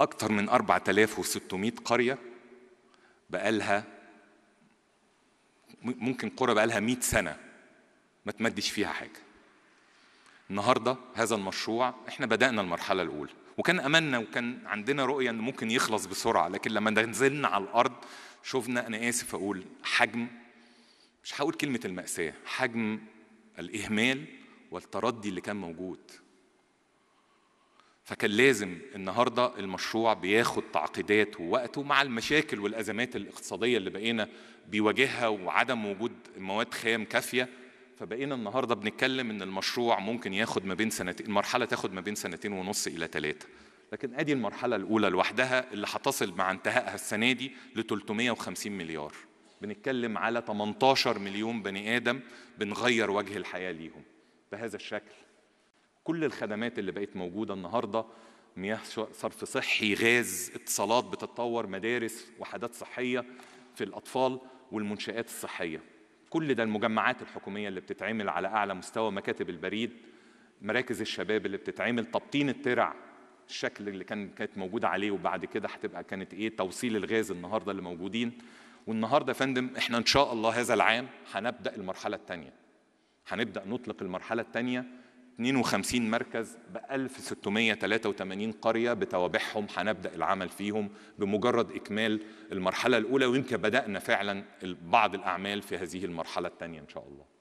أكثر من 4600 قرية بقالها ممكن قرى بقالها 100 سنة ما تمدش فيها حاجة النهاردة هذا المشروع احنا بدأنا المرحلة الأولى وكان أملنا وكان عندنا رؤية أنه ممكن يخلص بسرعة لكن لما نزلنا على الأرض شفنا أنا آسف أقول حجم مش هقول كلمة المأساة حجم الإهمال والتردي اللي كان موجود فكان لازم النهارده المشروع بياخد تعقيدات ووقته مع المشاكل والازمات الاقتصاديه اللي بقينا بيواجهها وعدم وجود مواد خام كافيه فبقينا النهارده بنتكلم ان المشروع ممكن ياخد ما بين سنتين المرحله تاخد ما بين سنتين ونص الى ثلاثه لكن ادي المرحله الاولى لوحدها اللي هتصل مع انتهائها السنه دي ل 350 مليار بنتكلم على 18 مليون بني ادم بنغير وجه الحياه ليهم بهذا الشكل كل الخدمات اللي بقت موجوده النهارده مياه صرف صحي غاز اتصالات بتتطور مدارس وحدات صحيه في الاطفال والمنشات الصحيه كل ده المجمعات الحكوميه اللي بتتعمل على اعلى مستوى مكاتب البريد مراكز الشباب اللي بتتعمل تبطين الترع الشكل اللي كان كانت موجوده عليه وبعد كده هتبقى كانت ايه توصيل الغاز النهارده اللي موجودين والنهارده يا فندم احنا ان شاء الله هذا العام هنبدا المرحله الثانيه هنبدا نطلق المرحله الثانيه 52 مركز ب 1683 قرية بتوابعهم هنبدأ العمل فيهم بمجرد إكمال المرحلة الأولى ويمكن بدأنا فعلا بعض الأعمال في هذه المرحلة الثانية إن شاء الله